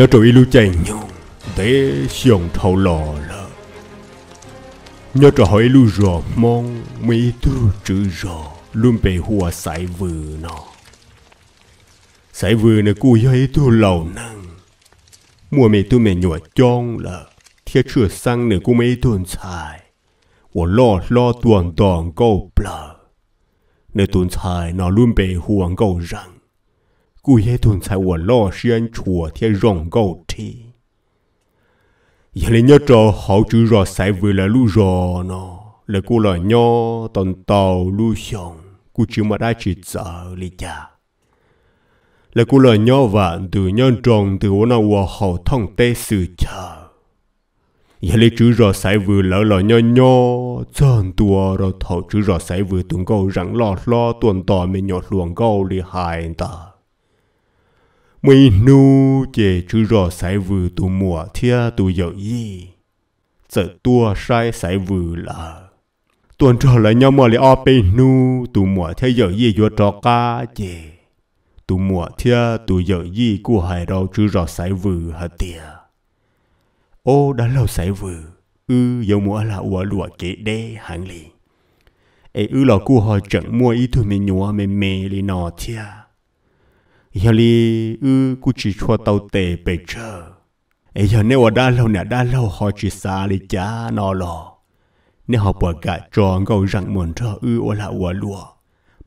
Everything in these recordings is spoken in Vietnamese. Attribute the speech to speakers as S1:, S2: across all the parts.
S1: nhớ trụi lưu chạy nhung Tế xiong thâu lò lờ Nhớ trò hỏi lưu rò mong Mỹ tu trữ rò Luôn bề hùa sải vừa nọ Sải vừa nè cua giấy tu lầu năng Mùa mẹ tu mẹ nhỏ chong lờ Thiết chưa sang nè cua mấy tuần xài Wo lo lo tuần toàn câu bờ Nè tuần xài nó luôn bề huang câu rằng 故耶顿才我老先 chúa thiên rong gầu thì giờ lên nhớ trò hậu chữ rò sai vừa là lu rò nó là cô là nho tần tàu lu xong cô chữ mà đã chỉ sợ lì cha là cô là nho vạn từ nhân tròn từ ô nào hòa hậu tê sự chờ giờ lấy chữ rò sai vừa lỡ là nho nho chân tua rồi thầu chữ rò sai vừa tuần câu rằng lo lo tuần tò mình nhọt luồng câu lì hại ta mấy nu chế chú rõ sai vừ tù mùa thia tù dậu y sợ tua sai sai vừ là tuần trở lại nhau mà lại ở bên nu tù mùa thia dậu y cho trò ca chế tù mùa thia tù dậu y của hải đâu chú rõ sai vừ hả tia ô đã lâu sai vừ ư dậu mùa là ua lụa kế đê hẳn lì ê ư là của họ chẳng mua ý thôi mình nhua mê mê lì nọ thia giờ e li ư cú chỉ cho tàu tệ bây chờ ấy giờ nếu ở đa lâu nè đa lâu họ chỉ xa li cha nó lo nếu họ bỏ cả tròn gấu rằng muốn cho ư ở là ở lúa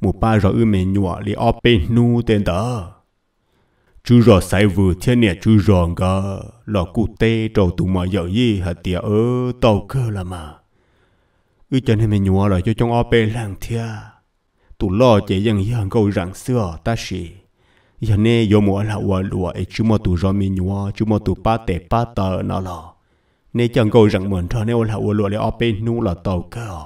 S1: mù ba rồi ư mẹ nhọ li ở bên nu tên đó chú rò sai vừa thế nè chú rò ngờ lo cụ tê trâu tụ mà giờ gì hả tìa ơ tàu cơ là mà ư cho nên mẹ nhọ là cho trong ở bên làng thia tụ lo chỉ rằng gì gấu gầu rằng xưa ta xì giờ nè yo mua là wa lúa ấy chú mua tụ rau mi nhua chú mua tụ ba tệ ba tờ nó lo nè chẳng câu rằng muốn cho nè là wa lúa để ở bên nu là tàu cơ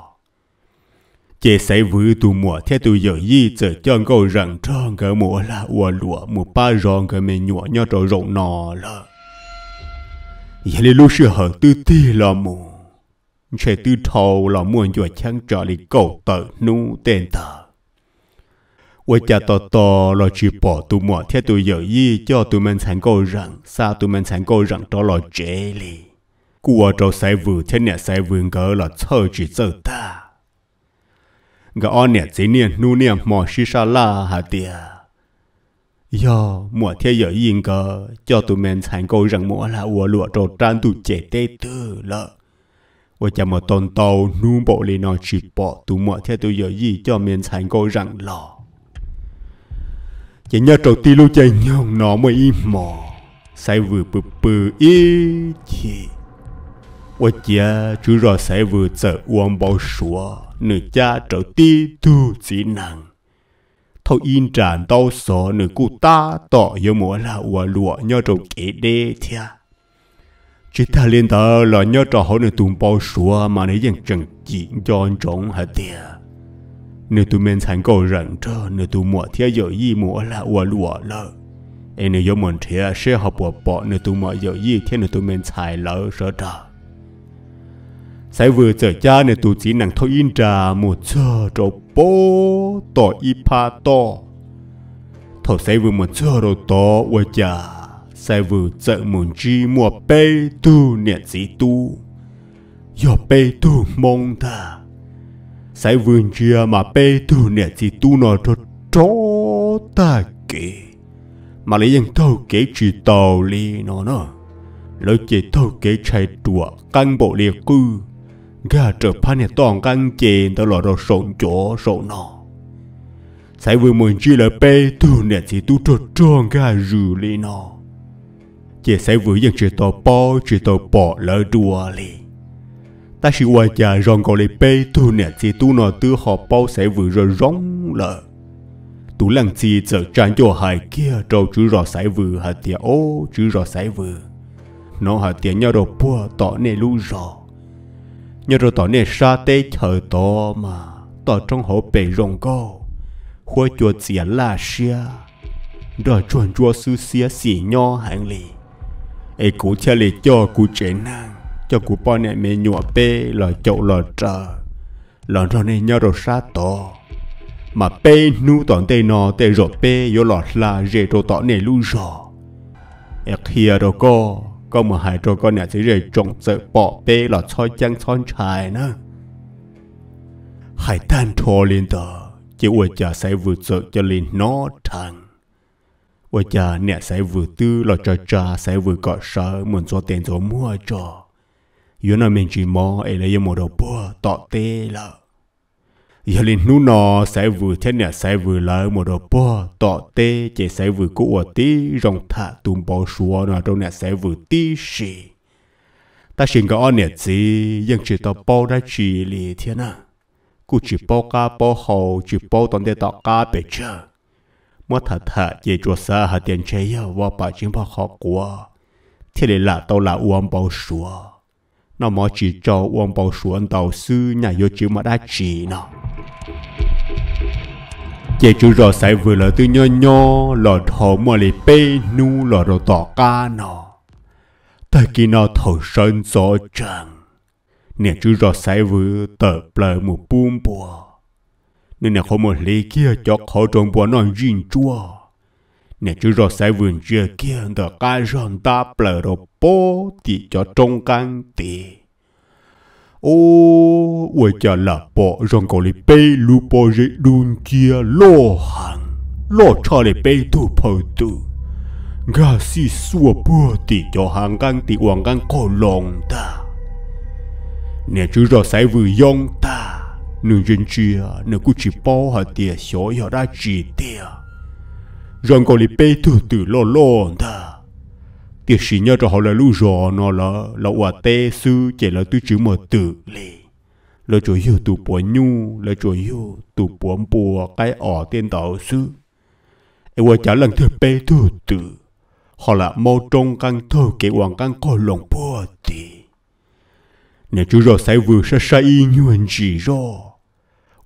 S1: chế xây vư tụ mùa thế tụ giờ gì giờ chẳng câu rằng cho cái mùa là wa lúa mùa ba rau cái mi nhua nhau cho rộng nó là giờ nè lúc xưa hơn từ ti là mù chế từ thầu là muốn cho chẳng cho đi cầu tờ nu tên tờ 我家到到了去把杜马天都有意叫杜们参够人，啥杜们参够人到了这里，过着塞文天年塞文个了凑去走的。个二年今年六年莫西沙拉哈的，哟，莫天有应个叫杜们参够人莫了，我落着战斗绝对得了。我จะมาตอนเตานู่นบอกเลยนอนชิบปอตุหมอเทตัวเยอะยี่จอมเมียนฉันก็รังหล่อ Chạy nhớ trầu ti lưu chạy nhông nó mới im mò Sai vừa bự bự ý chi Ôi chá chú rõ sai vừa sợ uống bao sủa Nữ cha trầu ti tu chỉ năng Thâu yên tràn đau sổ nữ cụ ta tỏ yếu mùa là ua lụa nhớ trầu kế đê thia Chỉ ta liên tờ là nhớ trầu hỏi nữ tùm bao sủa mà nấy dành chẳng chỉ dọn trống hả tiệt nếu tụi mình sẵn cầu rận cho nếu tụi mùa thế giờ gì mùa là ua lùa lơ em nếu giống mình thế sẽ học bộ bỏ nếu tụi mùa giờ gì thì nếu tụi mình xài lỡ sợ trơ sai vừa trở cha nếu tụi chỉ nặng thôi in trà một giờ trọ bố tỏ y pa to thổ sai vừa một giờ rồi to ua chà sai vừa chợ muốn chi mùa bê tu niệm gì tu giờ bê tu mong ta sai vườn chia mà bê thu nè thì tu nó cho chó ta kì mà lấy dân thâu kế chỉ tàu li nó nó lấy chỉ thâu kế chạy đùa căn bộ liệt cư gà trở phan nè toàn căn chèn tao lọ đồ sộn chỗ sộn nó sai vườn mình chia là bê thu nè thì tu cho tròn gà rù li nó chỉ sai vườn dân chỉ tàu bò chỉ tàu bỏ lỡ đùa li ta sẽ qua cha rong gọi lại bê tu nè chỉ tu nọ tư họ bao sẽ vừa rồi rong lờ tu lần chi trở tràn cho hai kia trâu chữ rò sải vừa hạt tiệt ô chữ rò sải vừa nó hạt tiệt nhau đồ bùa tỏ nè lu rò nhau đồ tỏ nè sa tê chờ to mà tỏ trong hộ bể rong cô khua cho xỉa là xia đó chuẩn cho sư xia xỉ nho hàng lì ai cũng cha lì cho cụ trẻ năng cho cụ bò này mẹ nhụa bê lò chậu lò trờ lò rồi này nhớ rồi xa tổ mà bê nu toàn tê nọ tê rồi bê vô lò là rể rồi tọ này lưu rồi ẹc hìa rồi cô có mà hai rồi con này sẽ rể trồng sợ bỏ bê lò soi chăng son chài nè. Hai tan thô lên tờ chỉ ua cha sẽ vượt sợ cho lên nó thằng ua cha nè sẽ vượt tư lò cho cha sẽ vượt gọi sợ muốn cho tiền rồi mua cho yo no men chỉ mò ấy là yo mò đồ bùa tọ tê lợ giờ lên nu nọ sẽ vừa thế nè sẽ vừa lỡ mò đồ bùa tọ tê chỉ sẽ vừa cũ ở tí rong thả tùm bò xua nọ đâu nè sẽ vừa tí xì ta xin có nè gì nhưng chỉ tao bao đã chỉ lì thế nè cú chỉ bao cá bao hồ chỉ bao toàn để tọ cá bể chờ mất thật thật chỉ cho xa hạt tiền chơi và bà chính bà khó quá thế là tao là uống bao xua nó mới chỉ cho ông bảo xuống tàu sư nhà yêu chữ mà đã chỉ nó chế chú rò sai vừa là tư nho nho lò thổ mà lì bê nu lò đồ tỏ ca nó tại kỳ nó thổ sơn gió trần nè chú rò sai vừa tờ bờ một buông bùa nên là không một lý kia cho khó trông bùa nó riêng chua nè chú rồi sai vườn chưa kia đó ca ròn ta bờ đồ bố thì cho trong căn tì ô ôi chả là bộ rồng cổ lì bê lu bộ dễ đun kia lô hàng lô cho lì bê tu phở tu gà si xua bùa thì cho hàng căn tì hoàng căn cổ lòng ta nè chú rồi sai vườn yong ta nương dân chia nè cứ chỉ bao hạt tiền xóa hạt ra chì tiền rango li pe tu từ lo lo ta ti shi nhớ cho họ là lu rò nó là là quả tê sư chỉ là tu chữ mà tự lì là chỗ hiểu tu bỏ nhu là chỗ hiểu tu bỏ bùa cái ở tiền tạo sư em qua trả lần thứ pe tu tử họ là mau trong căn thơ kể hoàng căn có lòng bùa tì nè chú rò sai vừa sa say như anh chỉ rồi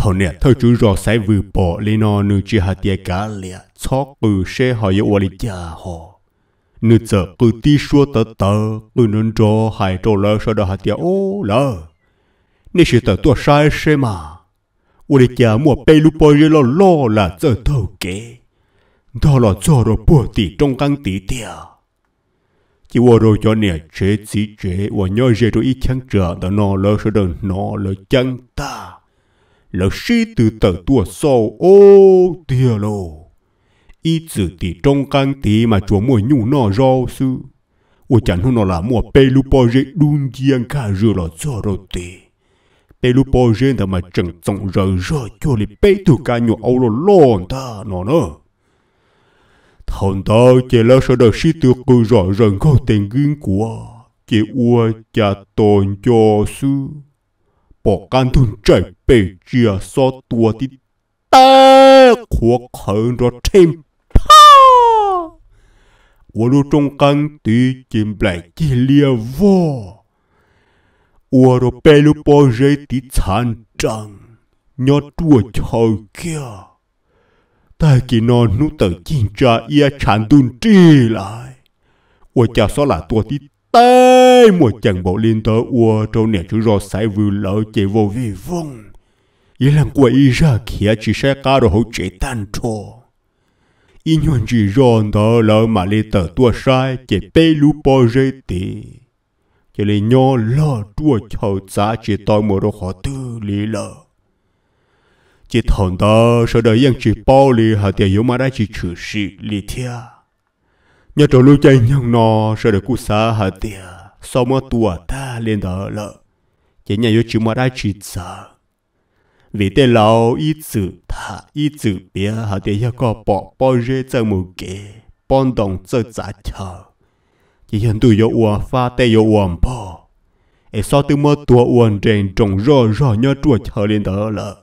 S1: thôi nè thôi chú rõ sai vừa bỏ lên nó nữ chỉ hạt tiền cả lẹ chó cử xe họ yêu ở nhà họ nữ giờ cử tí xua tờ tờ cử nên cho hai trâu lỡ sau đó hạt tiền ô lỡ nếu sự tờ tôi sai xe mà ở nhà mua bê lúc bơi lo lo là giờ thầu kế đó là cho rồi bỏ tỷ trong căn tỷ tiền chỉ qua rồi cho nè chế chỉ chế và nhớ dễ rồi ít chăng trở đó nó lỡ sau đó nó lỡ chăng ta 老师 từ tờ tua sau ô tia lô y chỉ thì trong căn thì mà chúa mua nhu nọ rau sư ô chẳng hơn nó là mua bê lu bò rê đun giang cả rửa là cho rồi tê bê lu bò rê thà mà chẳng trọng rờ rờ cho lì bê tu cả nhu âu lô lòn ta nó nữa thằng ta chỉ là sợ đời sĩ tự cứ rõ ràng có tiền gương của chỉ ua cha tồn cho sư bỏ can thun chạy bể chia so tua tí ta khó khẩn rõ thêm ua lu trong căn tí chìm lại chi lia vô ua rô bê lu bò tí chán trăng nhó tua chờ kia ta kỳ nó nụ tờ chinh cha ia chán tùn trì lại ua cha so là tua tí tê một trận bộ liên tớ ua trâu nè chú rô sai vư lỡ chế vô vi vung ý làm quay ý ra kia chỉ sẽ cá đồ hậu chế tan trô ý nhuận chỉ rô tớ lỡ mà lê tờ tua sai chế bê lũ bò rê tì chế lê nhó lỡ tua chào giá chế tòi mô đồ khó tư lý lỡ chế thằng tớ sợ đời yên chỉ bao lì hà tiền yếu mà đã chỉ trừ sĩ lý thiêng Nhà trò lưu chanh nhằng nò sẽ được cú xa hả tìa. Sau mà tua ta lên đó lợ. Chế nhà yếu chứ mà đã chỉ sợ. Vì thế lâu ít chữ thả ít chữ bia hả tìa yếu có bỏ bỏ rê trong một cái Bọn đồng chơi giá chờ. Chế hiện tù yếu uổng pha tế yếu uổng bỏ. Ê sao từ mơ tua à uổng rèn trồng rò rò nhà trùa chờ lên đó lợ.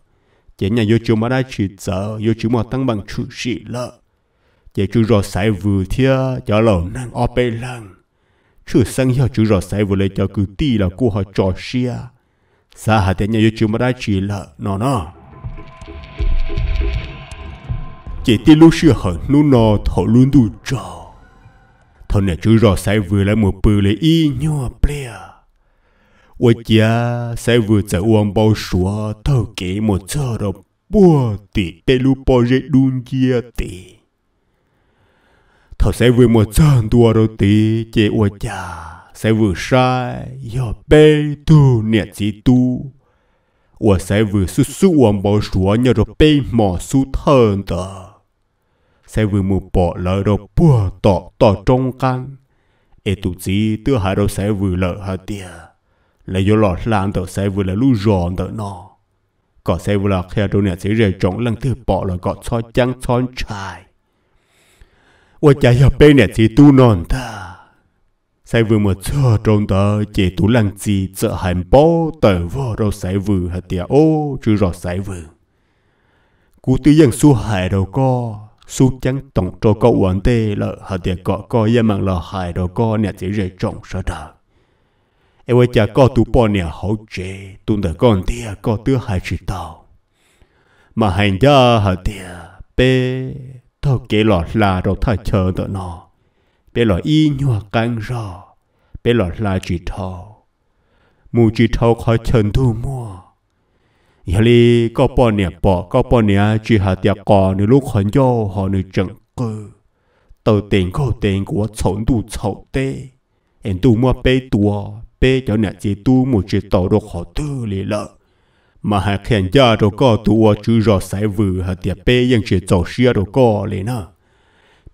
S1: Chế nhà yếu chứ mà đã chỉ sợ. Yếu chứ mà tăng bằng chủ sĩ lợ chỉ chú rõ vừa thia cho lầu năng ở lăng chú sang hiệu chú rõ sai vừa lấy cho cứ ti là cô họ trò xia xa hà thế nhà yêu chú mà là nó nó chỉ ti lúc xưa hận nu nó luôn đủ trò thọ này chú rõ sai vừa lấy một bự lấy y nhua plea 我家在我在王宝说，他给我做了，我的带路包热路夜的。Thảo sẽ vừa một chân tua đô tí chế ua chà Sẽ vừa sai Yo bê tu nhiệt chí tu Ua sẽ vừa su su uống bỏ sủa nhờ đô bê mỏ su thân tờ Sẽ vừa một bỏ lỡ đô bùa tỏ tỏ trong căn Ê tu chí tư hạ đô sẽ vừa lỡ hà tìa Là do lọt lãng tờ sẽ vừa là lưu rộn tờ nọ Có sẽ vừa là khe đô nhiệt chí rời trống lăng thứ bỏ là gọt cho chăng chọn trai 我家要被人是都难的。sai vừa một chờ trong tờ chỉ tú lăng gì sợ hành bó tờ vô đâu sai vừa hạt tiền ô chứ rõ sai vừa cú tư dân su hại đâu co su chẳng tổng cho cậu uẩn tê lợ hạt tiền cọ co ya mạng là hại đâu co nè chỉ rể trọng sợ đờ em với cha co tú bò nè hậu chế tuần tờ con tia co tư hại chỉ tao mà hành ra hạt tiền bé tao kể lọ là rồi thay chờ tớ nọ, bé lọ y nhua căng rò bé lọ là chỉ thâu mù chỉ thâu khó chân thu mua giờ đi có bỏ nè bỏ có bỏ nè chỉ hạt tiệc cò nửa lúc hận cho họ nửa chừng cơ tàu tiền có tiền của sống đủ sống tê em tu mua bê tua bê cho nè chỉ tu một chỉ tàu được họ tư lì lợi mà hạt khen gia rồi có tụ ở chú rõ sai vừ hạt tiệp bê yên chỉ tổ xia rồi có lên nè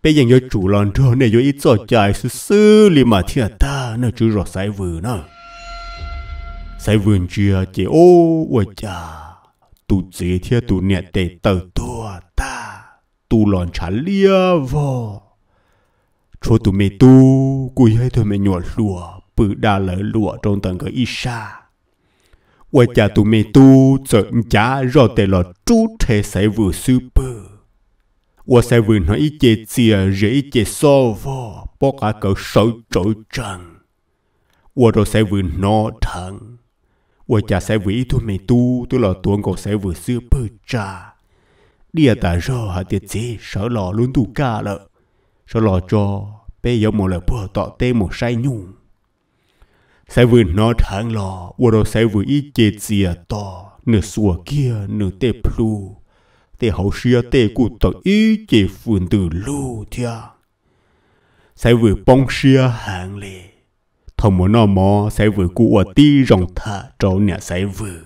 S1: bê yên yo chủ lần rồi này yo ít tổ chạy sư sư li mà thiệt ta nó chú rõ sai vừ nè sai vừ chia chỉ ô ôi cha tu chế thiệt tu nẹt tệ tờ tua ta tu lòn chả lia vò cho tu mê tu cùi hay thôi mê nhỏ lùa bự đa lỡ lùa trong tầng cái ít 我家都没都整家绕得了主车塞 vụ super。我塞 vụ nó ít chế chia rễ ít chế so vô bỏ cả cỡ sầu trội trần. 我都塞 vụ nó thẳng. 我家塞 vụ ít tôi mày tu tôi là tuần còn 塞 vụ super trà. Đi à ta rõ hả tiệt chế sợ lò luôn tu ca lợ. Sợ lò cho bây giờ một lời bữa tọ tê một sai nhung sẽ vừa nó tháng lò vừa đó sẽ vừa ý chế chìa to nửa xua kia nửa tê plu tê hậu xìa tê cụ tỏ ý chế phun từ lù thia sẽ vừa bông xìa hàng lệ thầm muốn nó mò sẽ vừa cụ ở ti rồng thả trâu nhà sẽ vừa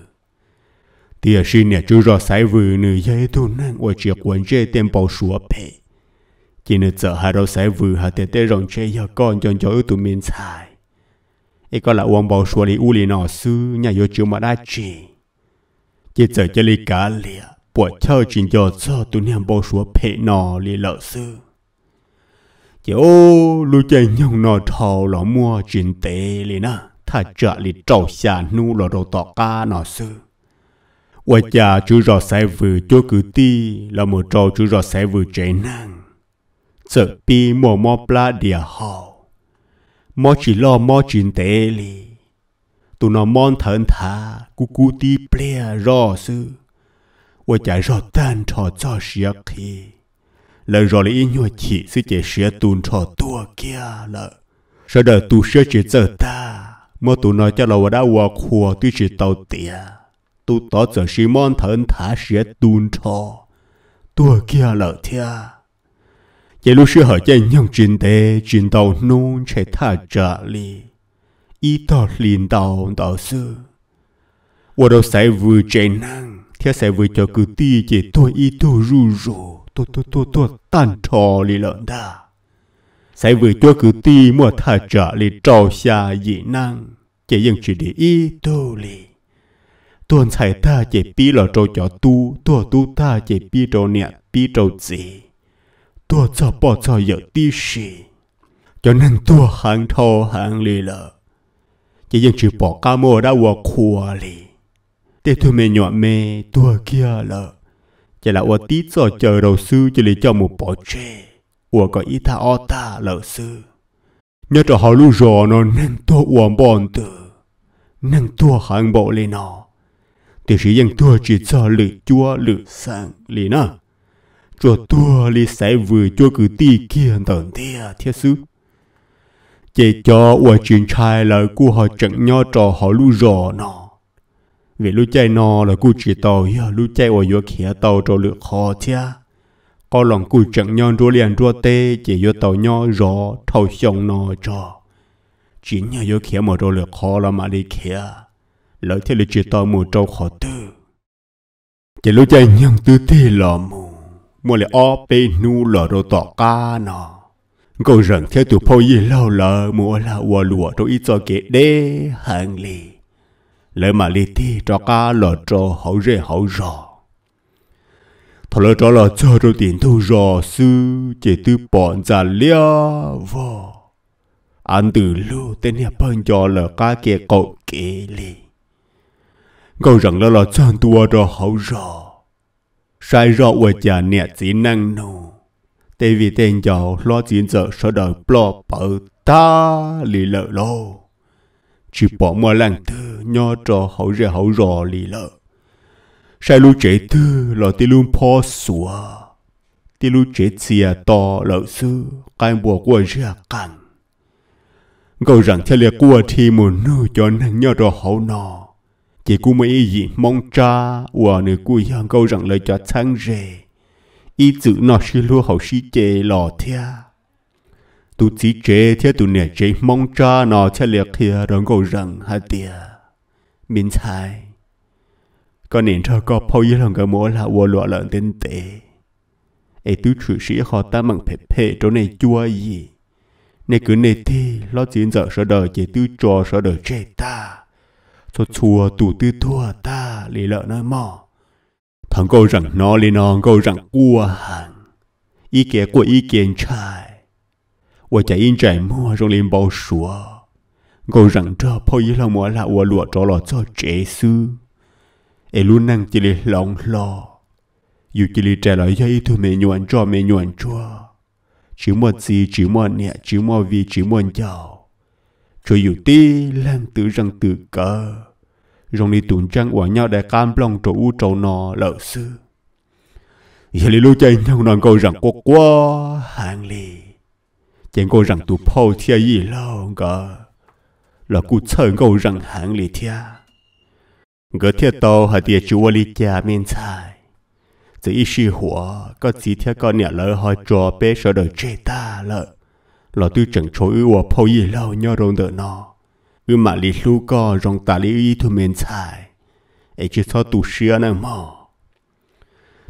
S1: tia xin nhà chú rõ sai vừa nửa dây tu năng ua chìa quần chê tên bầu sùa phê chỉ nửa sợ hà đâu sai vừa hà tê tê rồng chê ya con cho cho tụi mình xài ý có là uông bầu xua li u li nọ sư nhà yêu chiếu mà đã chi, chỉ giờ chơi li cá lìa bộ thơ chuyện cho cho tu niệm bầu xua phê nọ li lợ sư chỉ ô lũ chơi nhau nọ thầu lọ mua chuyện tệ li na thà chợ li trầu xà nu lọ đồ tọ ca nọ sư Qua cha chú rõ sẽ vừa cho cử ti là một trò chú rõ sẽ vừa chạy năng. Sợ pi mò mò pla địa hò mò chỉ lo mò chín tệ li tụi nó mon thần thà cú cú ti ple rõ sư 我家若单朝早些去，来若了一年起，是这些单朝多家了。说的都是这走大，莫都那家老我那我苦都是到的，都到这是满头他些单朝多家了天。耶路是好见用军队军到农车他这里，一到领导到是，我都在为艰难，天在为这个地界多一多入入，多多多多单朝里了的，在为这个地莫他这里照下也难，这样只的一道理。tuần thầy ta chỉ biết là trâu cho tu, tua tu ta chỉ biết trâu nè, biết trâu gì. 多早报早有啲事，cho nên tôi hẳn thô hẳn lì lợ. Chỉ dân chữ bỏ ca mô đã vô khua lì. Thế tôi mê nhỏ mê tôi kia lợ. Chỉ là ua tí cho chờ đầu sư chỉ lì cho một bỏ chê. Ua có ý ta o ta sư. Nhớ cho họ lưu rò nó nâng tôi uổng bọn tử. Nâng tôi hẳn bộ lì nó. Thì sĩ dân tôi chỉ cho lì chúa lì sang lì nó cho tua li sẽ vừa cho cử ti kia tận tia thiết sư chỉ cho ở chuyện trai là cô họ chẳng nho trò họ lu rò nó vì lu chạy nó là cô chỉ tàu ya lu chạy ở giữa khía tàu trò lựa khó thia có lòng cô chẳng nho rô liền rô tê chỉ giữa tàu nho rò thầu xong nó cho. chỉ nhờ giữa khía mà trò lựa khó là mà đi khía. lỡ thế là chỉ tàu một trâu khó tư chỉ lu chạy nhang tư tê là mù mua lại o pe nu lò đồ tỏ ca nọ cô rừng theo tụ phôi gì lâu lờ mua là hoa lụa đồ ít cho kệ đê hàng lì lỡ mà lì thi cho ca lò cho hậu rê hậu rò thật là cho là cho đồ tiền thu rò sư chỉ tư bọn già lia vô anh từ lưu tên nhà bên cho là ca kia cậu kệ lì cô rằng là là cho tua đồ hậu rò sai rõ của cha nè chỉ năng nô tại vì tên cháu lo chiến giờ sợ đời bỏ bỏ ta lì lợ lô chỉ bỏ mà làng thư nho trò hậu rẻ hậu rò lì lợ sai lu chế thư là tê luôn po sủa tê lu chế xìa to lợ sư cái bùa của rẻ cẳng gầu rằng theo liệt của thì muốn nuôi cho năng nho trò hậu nọ chỉ cú mới gì mong cha và nữ cú yang câu rằng lời cho sang rề ý chữ nó sẽ lúa hậu sĩ chê lò thia tu chỉ chê thia tu nè chê mong cha nó sẽ liệt thia rằng câu rằng hà tia mình sai có nên cho có phô yếu lòng cái là vô lọ lợn tên tệ ấy tu chủ sĩ họ ta mặn phê phê chỗ này chua gì này cứ này thì lo chiến dở sợ đời chỉ tu cho sợ đời chê ta cho chùa tủ tư thua ta lì lợ nơi mỏ thằng câu rằng nó lì non câu rằng ua hàng ý kẻ của ý kiến trai ua chạy in chạy mua rồi lên bao sủa câu rằng cho phô ý lòng mua là ua lụa cho lọ cho trẻ sư e luôn năng chỉ lì lòng lo dù chỉ lì trả lời cho ý mẹ nhuận cho mẹ nhuận cho chỉ mua gì chỉ mua nhẹ chỉ mua vì chỉ mua giàu cho dù ti lan tử rằng tự cờ rong đi tuần trăng quả nhau đại cam lòng trổ u trầu nọ lỡ sư giờ lì lô chạy nhau nàng câu rằng quá quá hàng lì chạy câu rằng tụ phô thia gì lâu ngờ là cụ chờ câu rằng hàng lì thia ngờ thia tàu hà tiệt chúa lì cha miền tài chỉ ít sư hủa có chỉ thia con nhà lỡ hỏi trò bé sợ đời chê ta lợ là tôi chẳng cho ư ở phô gì lâu nhau rong đỡ nó ư mà lý lưu có rong ta lý ý thu mến xài ấy chứ sao tù xưa nè mò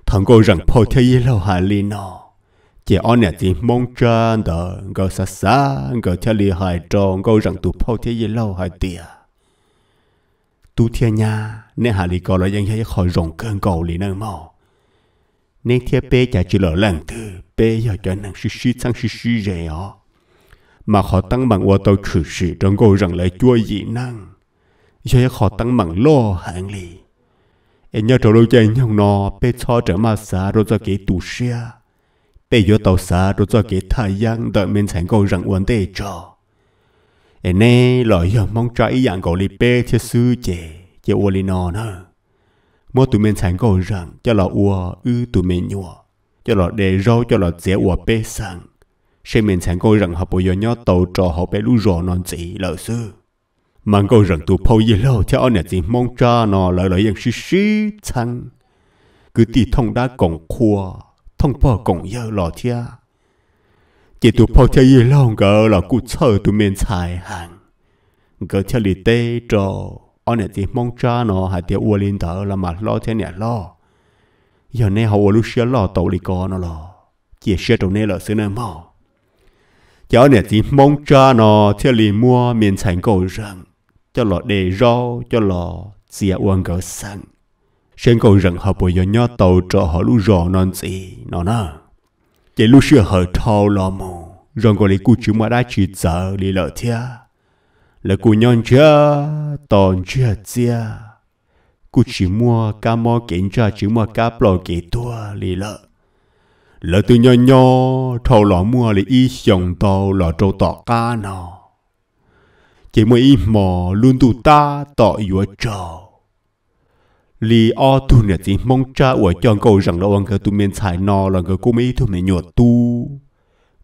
S1: thằng cô rằng phô thế gì lâu hà lý nó chỉ ông nè chỉ mong cha đỡ ngờ xa xa ngờ cha lý hài tròn cô rằng tù phô thế gì lâu hà tìa tu thiên nha nên hà lý có là dân hay khỏi rong cơn cầu lý nè mò nên thiên bê chả chỉ lỡ lần thứ bê giờ cho nàng sư sư sang sư sư rẻ ó mà họ tăng bằng ô tô trừ sự trong cô rằng lại chua dị năng cho họ tăng bằng lo hạng lì em nhớ trâu đôi chơi nhau nó bé cho trở mà xa rồi cho cái tù xe bé vô tàu xa rồi cho cái thay giang đợi mình sẵn cô rằng uốn tê cho em nè lời giờ mong trái ý dạng cậu lì bé thiết sư chè chè uốn lì nó nữa mỗi tụi mình sẵn cô rằng cho là uo ư tụi mình nhua cho là để rau cho là dễ uo bé sang sẽ mình chẳng có rằng họ bây giờ nhỏ tàu trò họ bé lũ rò non chỉ lỡ sư mà có rằng tụ phô gì lâu theo anh chỉ mong cha nó lỡ lỡ yang xí xí chăng cứ tì thông đá còn khua thông phò còn dơ lò thia chỉ tụ phô theo gì lâu gỡ là cụ chờ tụ mình xài hàng gỡ theo lì tê trò anh chỉ mong cha nó hãy theo ua linh thở là mặt lo theo nhà lo giờ này họ ua lũ xí lo tàu lì có nó lo chỉ xí tụ này là sư nơi mò cho nên thì mong cha nó theo lì mua miền thành cầu rằng cho lọ đề rau cho lọ xìa uống gỡ sang sen cầu rằng họ bồi nhớ tàu cho họ lũ rò non gì nó nè chỉ lũ xưa họ thâu lò mồ rồi gọi lấy cụ chú mà đã chỉ giờ đi lợ thia là cụ nhon chưa tòn chưa chia cụ chỉ mua cá mò kiến cho chứ mua cá bò kế tua lì lợ lỡ từ nhỏ nhỏ thâu lọ mua là y sòng tàu lọ trâu tọ ca nọ chỉ mới y mò luôn tụ ta tọ yếu trâu lì o tu nè chỉ mong cha của chọn cầu rằng đâu ông cơ tu miền xài nọ là cơ cô mấy tu mẹ nhột tu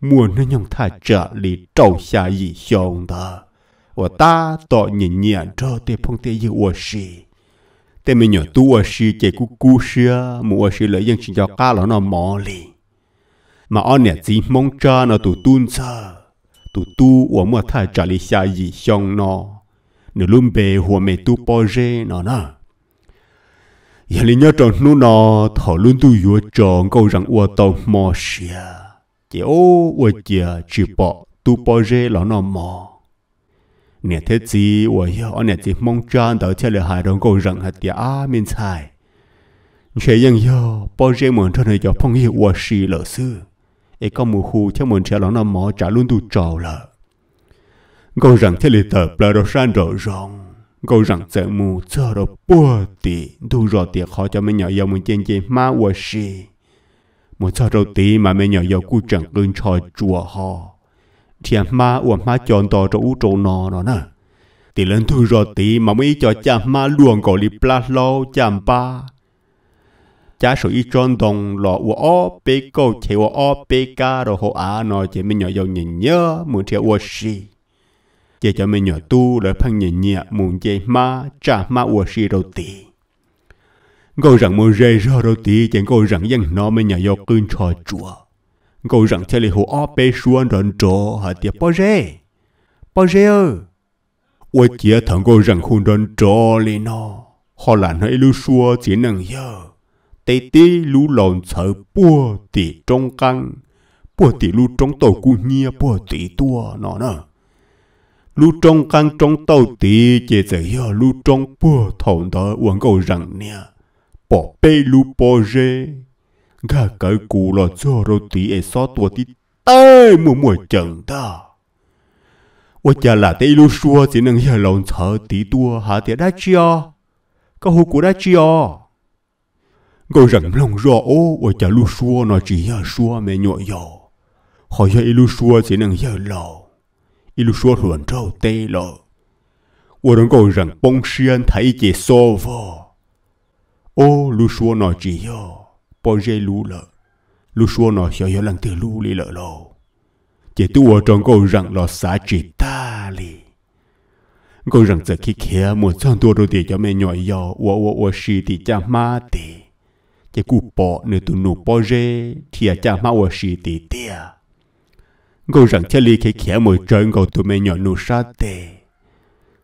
S1: mua nó nhong thả trợ lì trâu xa gì sòng ta của ta tọ nhìn nhẹ trâu tê phong tê yêu của gì tên mình nhỏ tu ở si chạy cú cú xưa mua ở si lợi dân sinh cho ca lão nó mò liền mà ông nè chỉ mong cha nó tu tuôn sa tu tu và mua thay trả lý xa gì xong nó nửa luôn bề hùa mẹ tu bò rê nó nè giờ lý nhớ tròn nu nó thọ luôn tu vừa tròn câu rằng ua tàu mò xia, chỉ ô ua chìa chỉ bỏ tu bò rê nó nó mò nè thế gì ua giờ ông nè chỉ mong cha đỡ theo lời hài đồng câu rằng hạt tía à minh sai chế dân yo bò rê muốn cho này cho phong hiệu ua xì lỡ xưa e con mù khu theo muốn trả lỏng nó mỏ trả luôn tu trò lợ gầu rằng thế lì tờ bờ đồ san đồ rong gầu rằng sợ mù sợ đồ bùa tì tu rò tiệt khó cho mấy nhỏ dâu mình chen chen ma quả xì một sợ đồ tì mà mấy nhỏ dâu cu chẳng cơn trò chùa họ thì ma quả ma chọn tò cho u trộn nò nó nè tì lên tu rò tì mà mới cho cha ma luồng cổ lì plaslo chạm ba cha số ít tròn đồng lọ u o bê câu chế u o bê ca rồi hồ á nó chế mình nhỏ giàu nhìn nhớ muốn chế u xì chế cho mình nhỏ tu rồi phăng nhìn nhẹ muốn chế ma cha ma u si đầu tì câu rằng mua rê rơ đầu tì chế câu rằng dân nó mình nhỏ giàu cưng trò chùa câu rằng chế lì hồ o bê xuân rồi trò hả tiệp bao rê bao rê ơ ôi chế thằng câu rằng không đơn trò lì nó họ là nơi lưu xua chỉ năng giờ tê tê lú lòn sợ bùa tỷ trong căng bùa tỷ lú trong tàu cu nhia bùa tỷ tua nó nè lú trong căng trong tàu tỷ chế giờ hiờ lú trong bùa thầu đó uống cầu rằng nè bỏ bê lú bỏ rê gà cỡ cụ lò cho rô tỷ e xó tua tỉ tê mùa mùa chẳng ta ủa chả là tê lú xua chỉ năng hiờ lòn sợ tỉ tua hả tỉ đã chia có hô cụ đã chia Cô rằng lòng rõ ô, ở chả lưu xua nó chỉ giờ xua mẹ nhỏ dầu. Họ giờ lưu xua chỉ năng giờ lầu. Lưu xua thuần trâu tê lầu. Ở đó cô rằng bông xuyên thấy chỉ xô vô. Ô lưu xua nó chỉ giờ, bỏ dây lưu lợ. Lưu xua nó giờ giờ lần từ lưu lý lợ lầu. Chỉ tu ở trong cô rằng lọ xá chỉ ta lì cô rằng giờ khi kia một trong tua đôi thì cho mẹ nhỏ dò, ô ô ô xì thì cha má thì chỉ cụ bỏ nửa tụ nụ bỏ rê thì à cha mau ở xì tì tìa ngô rằng cha li khi khẽ mồi trời ngô tụ mẹ nhỏ nụ sa tê,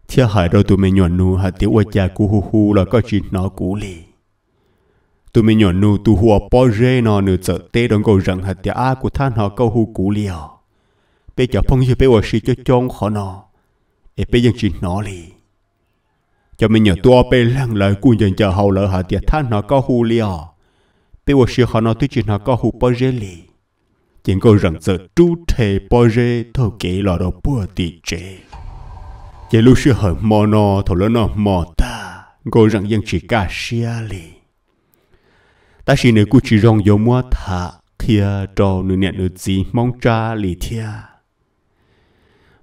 S1: cha hại rồi tụ mẹ nhỏ nụ hạt tiêu ở cha cụ hu hu là có chuyện nó cụ li tụ mẹ nhỏ nụ tụ hùa bỏ rê nó nửa sợ tê đồng ngô rằng hạt tiêu a của than họ câu hu cụ li à bây giờ phong như bây ở xì cho chong khó nó e bây giờ chuyện nó li cho mình nhờ tua bê lăng lời cuốn nhận chờ hậu lỡ hạt tiêu than nó có hu li à tế ô sĩ họ nói tôi chỉ nó có hụt bao giờ lì chỉ có rằng giờ chú thề bao giờ thâu kỹ lò đầu bùa tì chế chỉ lúc xưa hỏi mò nó thổ lớn nó mò ta có rằng dân chỉ cả xia lì ta xin nếu cứ chỉ rong dấu mua thả thia cho nữ nhận được gì mong cha lì thia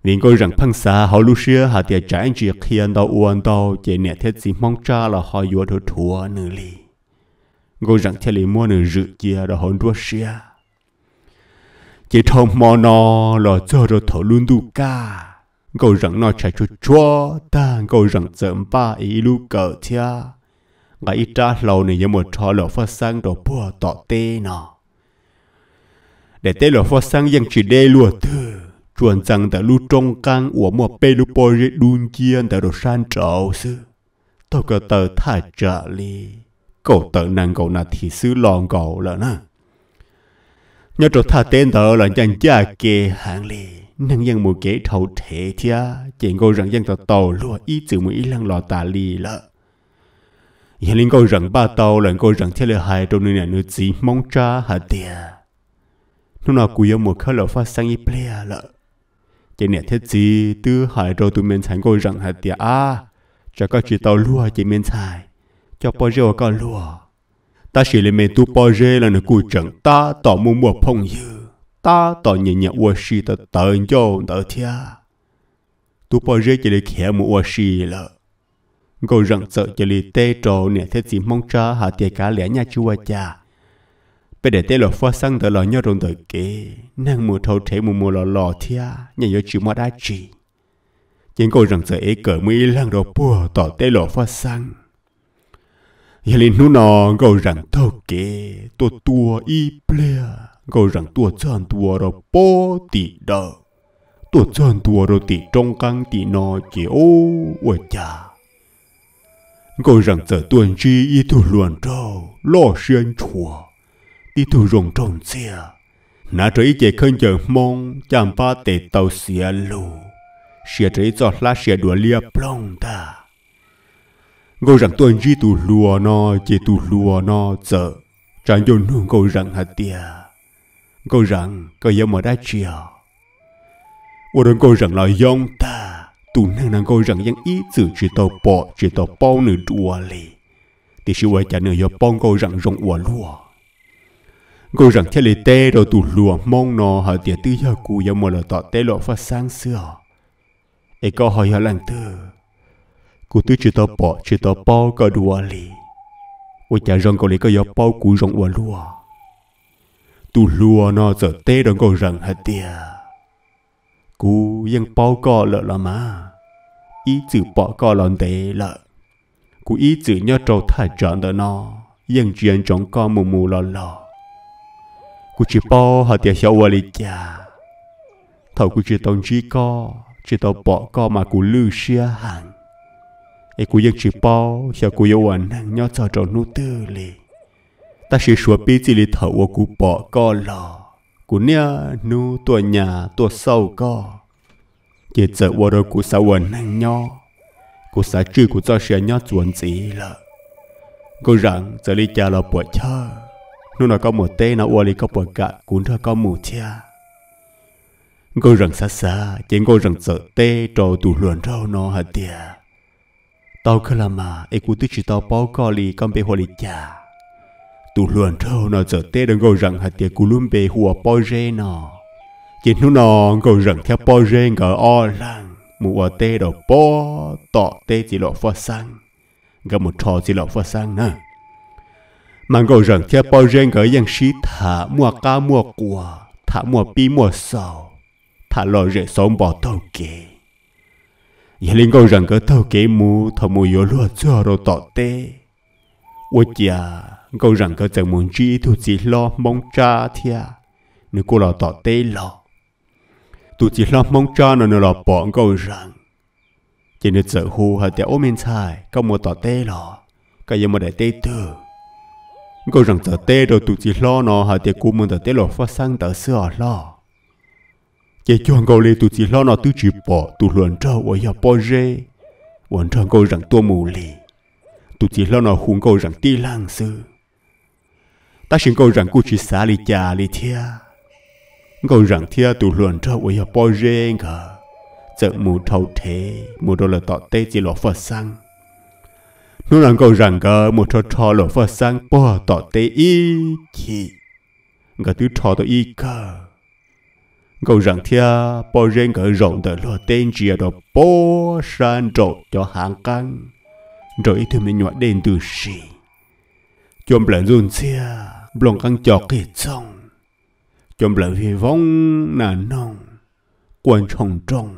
S1: vì có rằng phăng xa họ lúc xưa họ tiệt trái anh chỉ khi anh đau uan đau chỉ nhận thiết gì mong cha là họ vừa được thua nữ lì ngô rằng thế lì mua nửa rự kia đã hôn đua xia chỉ thông mò nó là cho rồi thổ luôn đu ca ngô rằng nó chạy cho chua ta ngô rằng dẫm ba ý lu cờ thia ngay trả lâu này như một trò lọ phát sang đồ bùa tỏ tê nó để tê lọ phát sang dân chỉ đê lùa thư chuẩn rằng đã lưu trong căn của một bê lu bò rết đun chiên đã đồ san trậu sư tao có tờ thả trả li cậu tự năng cậu là thì sư lòn cậu là na nhớ trò tha tên tờ là chẳng cha kê hạng lì năng dân mù kế thầu thể thia chuyện cô rằng dân tờ tàu lúa ý chữ mù ý lăng lò tà lì lợ hiện linh cô rằng ba tàu là cô rằng thiết lệ hai trong nơi này nơi chỉ mong cha hả tia nó là cú yêu một khơi lợ phát sang ý ple lợ chỉ nè thế gì tư hai trong tụi mình sẵn cô rằng hả tia à cho các chị tàu lúa chị mình xài cho bò rêu có lùa ta chỉ là mẹ tu bò rê là nó cùi trận ta tỏ mua mua phong dư ta tỏ nhẹ nhẹ ua sĩ ta tờ cho tờ thia tu bò rê chỉ là khẽ mua ua xì là ngồi rằng sợ chỉ là tê trò nè thế gì mong cha hạ tiệt cá lẽ nhà chua cha bây để tê lọ pha sang tờ lò nhau rồng tờ kê, nàng mua thâu thế mua mua lò lò thia nhà yo chịu mà đã chỉ chính cô rằng sợ ấy cởi mươi lăng đồ bùa tỏ tê lọ pha sang ye li nu no go rằng thô kê tua tua y plea go rằng tua chân tua ro po ti da, tua chân tua ro ti trong căng ti no chỉ ô ôi cha go rằng giờ tuần chi y tu luồn trâu lo xuyên chua, đi tu rong trồng xia nà trời chạy khơn chờ mong chạm ba tệ tàu xia lù xia trời cho la xia đùa lia plong ta ngô rằng tuần di tu lùa nó chỉ tu lùa nó sợ chẳng dồn nu ngô rằng hạt tia ngô rằng có giống ở đá chia ô đơn ngô rằng là giống ta tu năng năng ngô rằng vẫn ý sự chỉ tàu bỏ chỉ tàu bao nửa đùa lì thì sự quay trả nửa do bông ngô rằng rong ủa lùa ngô rằng thế lì tê rồi tu lùa mong nó hạt tia tư giờ cù giống mà là tọt tê lọ phát sáng xưa ấy có hỏi họ lần thứ cô tứ chỉ tao bỏ chỉ tao bao cả đùa lì ôi chả rằng có lẽ có gió bao cú rộng ua lùa tu lùa nó giờ tê đồng có rằng hạt tia bao cò lợ là mà ý chữ bỏ cò lòn tê lợ cú ý chữ nhớ trâu thả chọn đỡ chuyện chọn con mù mù lò lò cú chỉ bao hạt tia xéo ua lì chả thầu cú chỉ tông chỉ co chỉ tao bỏ co mà cú lư xia hàng ai cú giấc chỉ bao giờ cú yêu anh nàng nhớ cho trâu nô tư lì ta chỉ sửa bí chỉ li thầu của cú bỏ co lò cú nia nu tua nhà tua sâu co chỉ sợ vợ rồi cú sao anh nàng nhớ cú sao chữ cú cho sẽ nhớ chuẩn gì là cô rằng giờ lì cha là bỏ chơi nó là có một tên nó uali có bỏ cả cũng thơ có một cha cô rằng xa xa chỉ cô rằng sợ tê trò tù luận rau nó hả tiệt tao khá là mà ấy cũng tức chỉ tao bao co lì con bé hồ lì chả tụ luận trâu nó giờ tê đang gọi rằng hạt tiệc cú luôn bé hoa bao rê nó chỉ nó nó gọi rằng theo bao rê ngờ o lăng mùa tê đồ bao tọ tê chỉ lọ pha sang gặp một trò chỉ lọ pha sang nè mà gọi rằng theo bao rê ngờ yang sĩ thả mùa ca mùa quả thả mùa pi mùa sầu thả lọ rễ sống bỏ tàu kề giờ lên câu rằng cái kế mu thâu mu yếu chưa rồi tọt tê ôi chà câu rằng cái chẳng muốn chi tu chỉ lo mong cha thia nếu cô là tọt tê lo tu chỉ lo mong cha nó là bỏ câu rằng chỉ nên sợ hù hả tiểu mình sai câu mua tọt tê lo cái giờ mà để tê từ câu rằng tọt tê rồi tu chỉ lo nó hả tiểu cô muốn tọt tê lo phát sang tờ xưa lo chế cho câu lê tụi chỉ lo nó tụi chỉ bỏ tụi luận trâu ở nhà bỏ rê luận trâu ngô rằng tua mù lì tụi chỉ lo nó hùng câu rằng ti lang sư ta xin câu rằng cô chỉ xả lì chà lì thia câu rằng thia tụi luận trâu ở nhà bỏ rê ngờ chợ mù thâu thế mù đó là tọt tê chỉ lọ phật sang nó là câu rằng ngờ mù trò trò lọ phật sang bỏ tọt tê y chỉ ngờ tứ trò tọt y cơ ngô rằng thia bỏ riêng gỡ rộng tờ lo tên chia đó bỏ san trộn cho hàng căng rồi thì mình nhọa đến từ gì chôm lợn run thia blong căng chọt kì trong chôm lợn phi vong nà nông quan trọng trong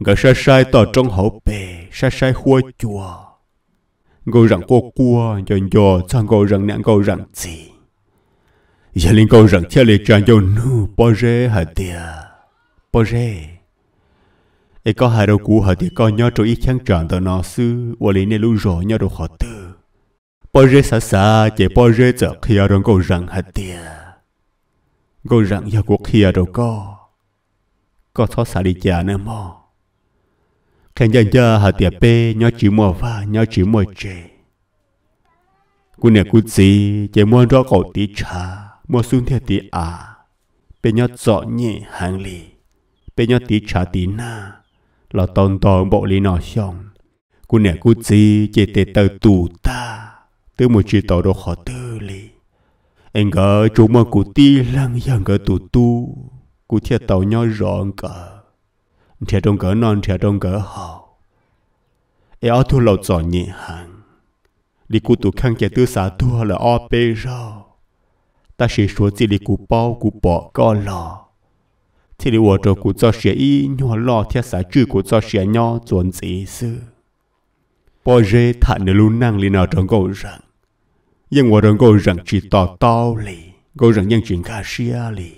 S1: gỡ sai sai tỏ trong hậu bề sai sai khua chùa ngô rằng cô cua dọn dò sang ngô rằng nạn ngô rằng gì giờ linh câu rằng theo lệ trang cho nu bò rê hả tìa bò rê ấy có hai đầu cú hả tìa có nhau trôi ít chăng tràn tờ nó sư và lý nê lưu rõ nhau đồ khó tư bò rê xa xa chạy bò rê khi khía rong câu rằng hả tìa câu rằng giờ cuộc khi khía đồ có có thó xa đi chả nữa mò khen dân giờ hả tìa bê nhau chỉ mùa và nhau chỉ mùa chê cú nè cú gì chạy muốn rõ cậu tí cha mùa xuân thiệt tí à bên nhau rõ nhẹ hàng lì bên nhau tí trả tí na là tòn tòn bộ lý nọ xong cú nè cú chi chế tê tờ tù ta tư một chi tàu đồ khó tư lì anh gỡ chúng mà cú ti lăng yang gỡ tù tu cú thiệt tàu nhau rọn cỡ thiệt trong gỡ non thiệt trong gỡ hậu ai ở thu lâu rõ nhẹ hàng đi cú tụ khăn chế tư xả thua là o bê rau ta sẽ số chỉ là cụ bao cụ bỏ có lò chỉ là ở chỗ cụ cho sẽ y nhỏ lò theo xã chữ cụ cho sẽ nhỏ chuẩn gì sư bao giờ thản để luôn năng lên ở trong cầu rằng nhưng ở trong cầu rằng chỉ tỏ to lì cầu rằng những chuyện khác xia lì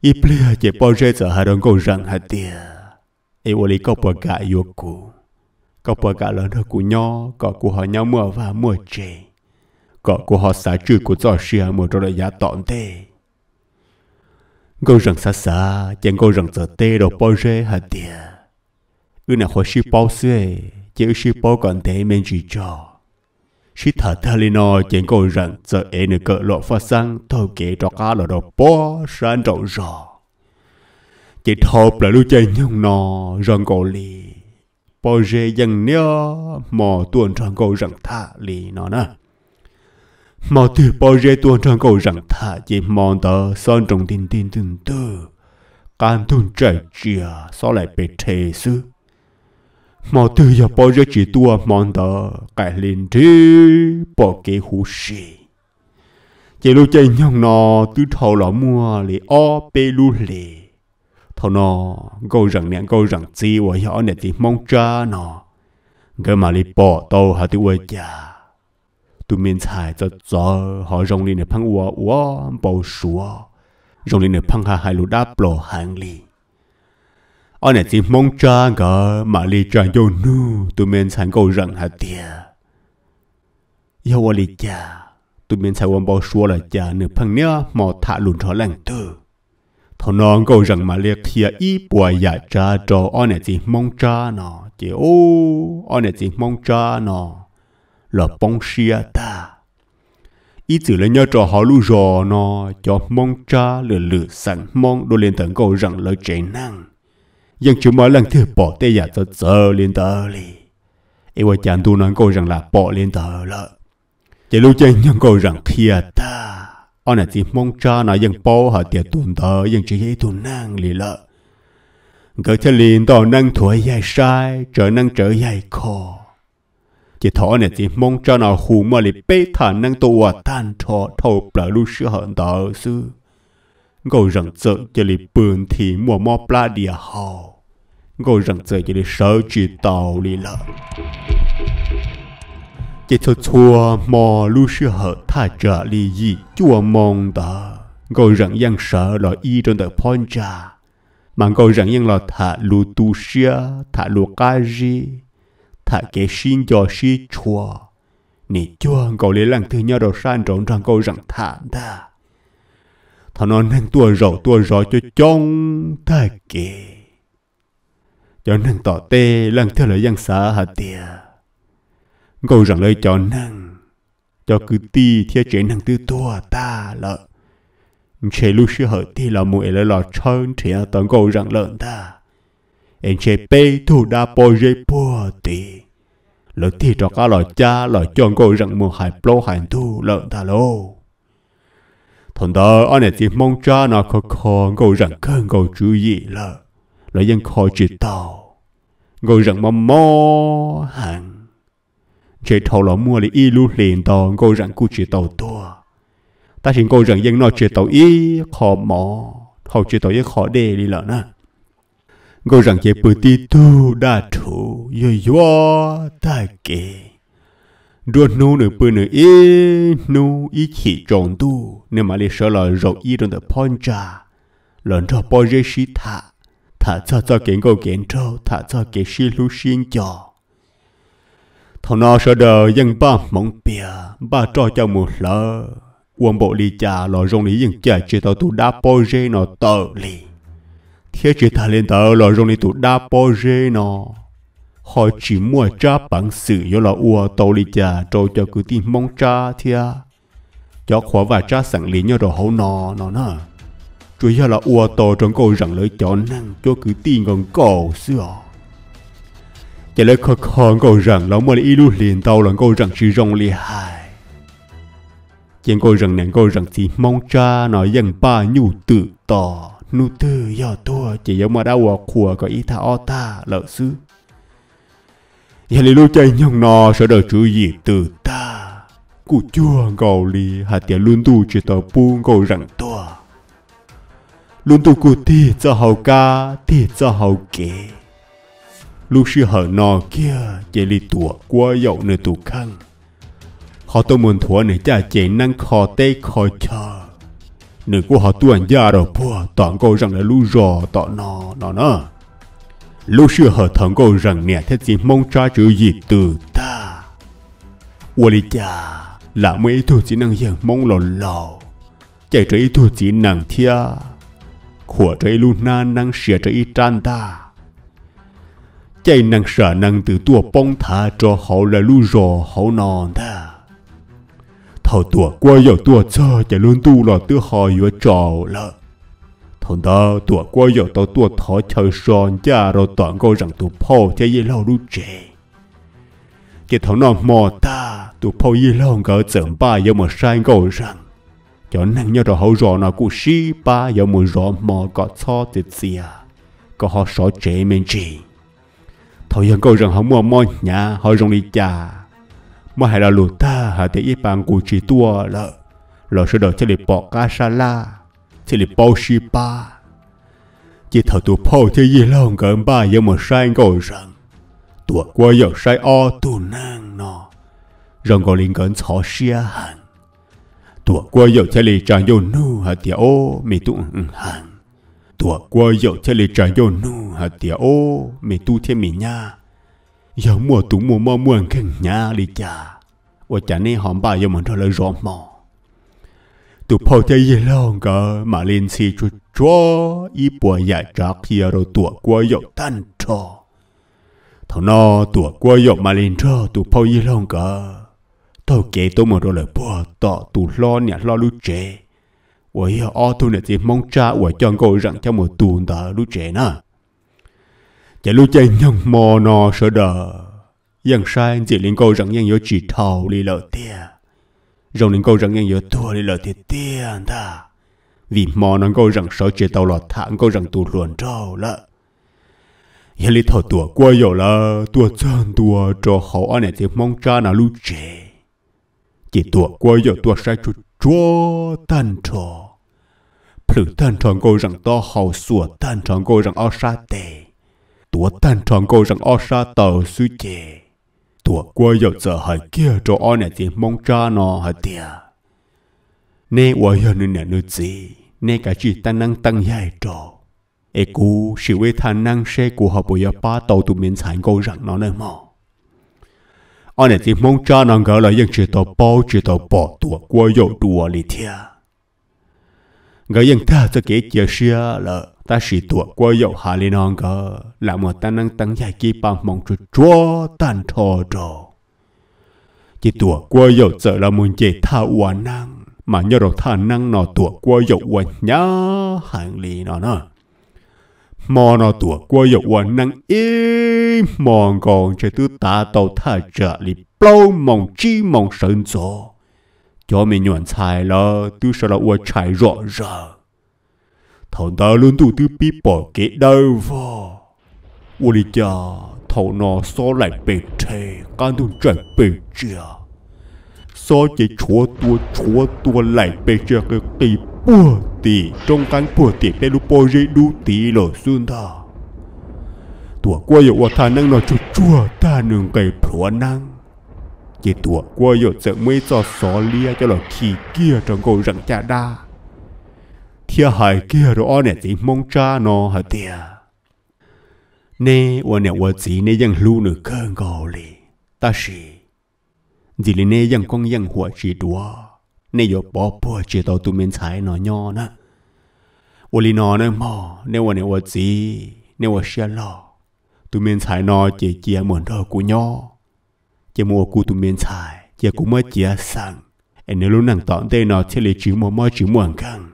S1: y plea chỉ bao giờ sợ hà trong cầu rằng hà tia y ở lì có bao cả yêu cụ có bao cả lớn hơn của nhỏ có của họ nhau mưa và mưa trời có của họ xả trừ của giò xìa à, một rồi giá tọn tê gô rằng xa xa chẳng gô rằng giờ tê đồ bao rê hả tìa ư nào khỏi sư bao xuê chứ sư bao còn thế mình chỉ cho sư thả thà lì nò chẳng gô rằng giờ ế nửa cỡ lộ pha sang thâu kế trò cá lộ đồ bó sáng rộng rõ chỉ thộp là lưu chơi nhung nò rằng gô lì bao rê dần nhớ mò tuôn rằng gô rằng thả lì nó nè mà thì bao giờ tuôn trang cầu rằng thả chỉ mong tờ son trong tin tin tin tư can tuần trời chia so lại bị thề sư mà từ giờ bao giờ chỉ tuôn mong tờ cái lên chứ bỏ cái hú sĩ chỉ lúc chơi nhau nó từ thầu lọ mua lì o bê lu lì thầu nó câu rằng nè câu rằng chi và họ nè thì mong cha nó cái mà lì bỏ tàu hả tiêu cha tụi mình xài cho cho họ rong lên phăng ua ua bầu sủa rong lên phăng hà hai lũ đáp lộ hàng li anh ấy chỉ mong cha gờ mà li cha vô nu tụi mình xài có rận hạt tia yêu ở li cha tụi mình xài uống bầu sủa là cha nửa phăng nữa mò thả lùn thọ lăng tư thọ non có rận mà liệt thia y bùa dạ cha cho ở này chỉ mong cha nó chỉ ô anh ấy chỉ mong cha nó là bông xia ta ý tử là nhớ trò họ lưu rò nó cho mong cha lửa lửa sẵn mong đôi liên tận cầu rằng lời trẻ năng nhưng chúng mới lần thứ bỏ tê giả cho chờ liên tờ li yêu qua chàng tu nói câu rằng là bỏ liên tờ lợ chỉ lúc chơi nhân câu rằng kia ta ông này chỉ mong cha nói dân bỏ họ tiệt tuần tờ dân chỉ thấy tuần năng li lợ cỡ thế liên tỏ năng thuở dài sai trở năng trở dài khó chỉ thọ này chỉ mong cho nào hù mà lì bê thả năng tù tan trò thầu bà lưu sư hận tờ sư ngô rằng sợ cho lì bường thì mùa mò pla địa à hào ngô rằng sợ cho lì sợ chỉ tàu lì lợ chỉ cho chùa mò lưu sư hở thả trở lì gì chua mong tờ ngô rằng yang sợ là y trong tờ poncha mà ngô rằng yang là thả lưu tu xia thả lưu ca gì thả cái xin cho xí chua nị chua cậu lấy lăng thứ nhau đầu san rộng rằng cậu rằng thả ta thằng nó nâng tua rổ tua rổ cho chong ta kì cho nâng tỏ tê lăng thứ lời giang xã hả tìa cậu rằng lời cho nâng cho cứ ti thiết chế nâng tư tua ta lợ, chế lúc sư hở ti là mùi là lò chân thì tấn cậu rằng lợn ta anh chế bê thủ đa bò dây bùa tìa lỡ thì cho cả lỡ cha lỡ chọn cô rằng mua hai plo hai thu lỡ ta lô thằng đó anh ấy chỉ mong cha nó có khó cô rằng không cô chú gì lỡ lỡ dân khó chỉ tàu cô rằng mong mò hàng chỉ thầu lỡ mua lại y lưu liền tàu cô rằng cô chỉ tàu tua ta xin cô rằng dân nó chỉ tàu y khó mò thầu chỉ tàu y khó đề đi lỡ nè cô rằng chỉ bự ti tu đa thủ yo yo ta kê rồi nu nửa bữa nửa ý nu ý chỉ tròn tu nên mà lấy sợ là rồi ý trong tờ pon trà lần cho bao giờ xí thả thả cho cho kiến cầu kiến trâu thả cho kiến xí lu xiên cho thằng nào sợ đời dân ba mong bia ba cho cho một lỡ quân bộ lý cha lo rong lý dân cha chỉ tao tu đá bao giờ nó tờ lý thiết chỉ thả lên tờ lo rong lý tu đá bao giờ nó họ chỉ mua cha bằng sự do là ua tàu lì cha trâu cho cứ tin mong cha thia cho khóa và cha sẵn lý nhau rồi hậu nò nó nè chủ yếu là ua tàu trong câu rằng lời cho năng cho cứ tin còn cầu xưa chỉ lấy khó khăn câu rằng lão mua ilu liền tàu là câu rằng chỉ rong lì hại chỉ câu rằng nàng câu rằng chỉ mong cha nói rằng ba nhu tự tỏ nụ tư do tua chỉ giống mà đau hòa khùa có ý tha o ta lỡ xứ nò sẽ đợi chữ gì từ ta Cụ chúa gầu lì Hà tiền luôn tu chỉ tờ buông gầu rằng tòa Luôn tu cụ thi cho hậu ca Thi cho hậu kế Lúc sư hở nò kia Chế lì tùa qua dậu nơi tù khăn Họ tôi muốn thua nơi cha chế năng khó tê khó chờ Nơi của họ tuần gia rồi bùa Toàn gầu rằng là lưu rò tọ nò nò nọ lúc xưa họ thần cô rằng nè thế gì mong trả chữ gì từ ta ô là mấy thu chỉ năng hiện mong lò lò chạy trái thu chỉ năng thia của trái lu na năng sửa trái ta chạy năng sợ năng từ tua bông thả cho họ là lu rò họ nòn ta thầu tua qua giờ tua chờ chạy luôn tu lò tư họ vừa trò lợn thằng ta tuổi qua giờ tao tuổi thọ chờ son cha rồi toàn câu rằng tụi phô chơi gì lâu lúc trẻ cái thằng nó mò ta tụi phô gì lâu gỡ chậm ba giờ mà sai câu rằng cho nên nhớ rồi hậu rõ nó cũng xí ba giờ mà rõ mò có cho thì gì có họ sợ trẻ mình gì thôi giờ câu rằng họ mua mò nhà họ rong đi cha mà hay là lụt ta hả thì ít bằng của chỉ tua lợ lợ sẽ đợi cho lịch bỏ cá sa la li bao shi chỉ thở tu phô thế gì lòng gần ba giờ mà sai ngồi rằng tuổi qua giờ sai o tu nang nó rằng gọi linh gần khó xia hẳn tuổi qua giờ thế li chẳng vô nu hả tiệt ô mi tu hẳn tuổi qua giờ thế li chẳng vô nu hả tiệt ô mi tu thế mi nha giờ mùa tu mùa mơ mùa kinh đi cha 我今年上班也没找到热毛。tu po te ye long ga ma lin si chu cho i po ya chak ya ro tu qua yo tan cho thọ no tu qua yo ma lin cho tu po ye long ga tôi kể tôi mà rồi là bỏ tọ tu lo nhà lo lu trẻ vậy ở tu này thì mong cha vậy cho cô rằng theo một tu đã lu trẻ nè chả lu trẻ nhung mò nò sợ đờ yang sai chỉ liên cô rằng yang yếu chỉ thầu li lợ tia rồng nên câu rằng ngang yếu tua đi lỡ thì tiền ta vì mò nó câu rằng sợ chế tàu lọt thẳng câu rằng tù luồn trâu lợ giờ lý thọ tua qua yếu là tua chân tua cho họ anh này thì mong cha nào lưu chế chỉ tua qua yếu tua sai chút chúa tan trò tan tròn câu rằng to hầu sủa tan tròn câu rằng o sa tề tua tan tròn câu rằng o sa tàu suy chế ตัวกลัวอยากจะหายเกี่ยจอเนี่ยที่มองจ้าเนาะเดียเน่ว่าอย่างนึงเนี่ยนึกจีเน่กะจีตั้งนั่งตั้งใหญ่จอเอกูชีวิตทานนั่งเชกูหาปุยป้าโตตุมินสายกูรังเนาะเนาะมออันนี้ที่มองจ้านังก็เลยยังจีตัวป้าจีตัวป้าตัวกลัวอยากตัวลิเทียก็ยังท่าจะเกี่ยเชียละ ta chỉ tuổi qua dậu hà lên non cơ là một ta năng tăng dài kỳ bằng mong cho chúa tan thọ trò chỉ tuổi qua dậu sợ là muốn chế tha uà năng mà nhớ đầu tha năng nó tuổi qua dậu uà nhá hàng lì nó nữa mò nó tuổi qua dậu uà năng im mòn còn chế tư ta tàu tha trợ lì plau mong chi mong sơn cho cho mình nhuận xài là tư sợ là uà chạy rõ ràng thằng ta luôn tụ tư bí bỏ kế đâu vò ôi lì chà thằng nó so lại bề thề can thùng chẳng bề chà so chỉ chúa tua chúa tua lại bề chà cái kỳ bùa tì trong căn bùa tì bê lù bò dê đu tì lò xuân thà tuổi qua yếu qua thà năng nó chua chúa ta nương cây phủa năng chỉ tuổi qua yếu sợ mới cho xó lia cho lò khí kia trong cầu rặng chả đa hiya hai kia ro o ne mong cha nó hả tia ne wa ne wa ti ne yang lu nu kang go li ta shi di li ne yang kong yang hua chi tua ne yo bo po chi to tu men chai no nyo na wa lì no ne mo ne wa ne wa ti ne wa sha lo tu men chai no chi chi mo ro ku nyo chỉ mua cụ tụi mình xài chỉ cũng mới chia sang em nếu lúc nàng tọn tê nó chỉ lấy chữ mua mua chữ mua ăn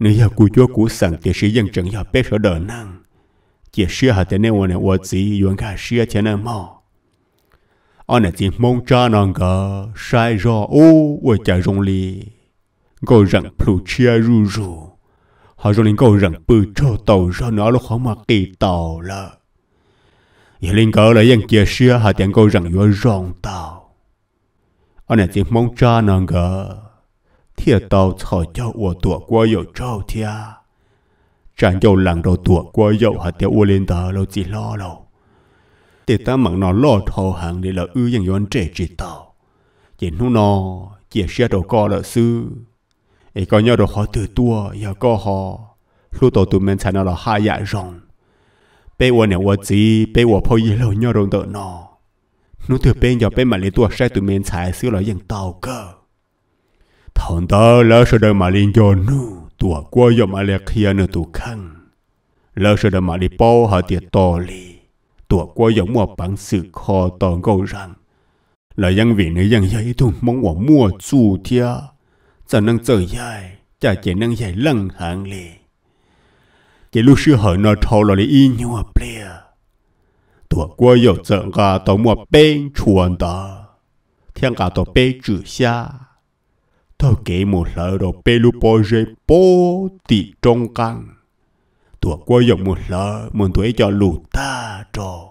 S1: nếu cú chúa cú sẵn tiền sĩ dân trận giờ bé sở đỡ năng chỉ sĩ hạt thế này ôn này ôn gì yuan cả sĩ thế này mà anh này chỉ mong cha nàng cả sai rõ ô ôi cha rong li có rằng plu chia ru ru họ rong li có rằng bự cho tàu ra nó lúc họ mà kỳ tàu là giờ linh cỡ lại dân chỉ sĩ hạt thế có rằng yuan rong tàu anh này chỉ mong cha nàng cả thiệt tàu khỏi cho ua tủa qua dầu trâu thia chẳng dầu làng đầu tủa qua dầu hạt tiêu ua lên tờ lâu chỉ lo lâu để ta mặn nó lo thầu hàng để là ư dành yon trẻ chỉ tàu chỉ nó chỉ xe đầu co là sư ấy có nhau đồ họ từ tua giờ có họ lúc tàu tụi mình sẽ nó là hai dạ rồng bé ua nè gì bé ua phơi gì nhau đồng tờ nó nó từ bên giờ bên mà lấy xe tụi mình sẽ xưa là dành tàu cơ thằng ta Tanta la sedang malin nu, tua qua yom alek hiana tu kang. La sedang mali pau ha tiệt to li. Tua qua yom mua bằng sự kho tòn câu rằng là dân vị nữ dân dây tu mong quả mua chu thia. Chẳng năng chơi dài, cha chỉ năng dài lăng hàng li. Chỉ lúc sư hở nó thâu là li y nhua plea. Tua qua yom trợ gà tàu mua bên chuan ta. Thiên cả tàu bê trừ xa. Tôi kể một lời đồ bê lưu bò dê bố tị trong căng. Tùa qua dòng một lời muốn tuổi cho lù ta trò.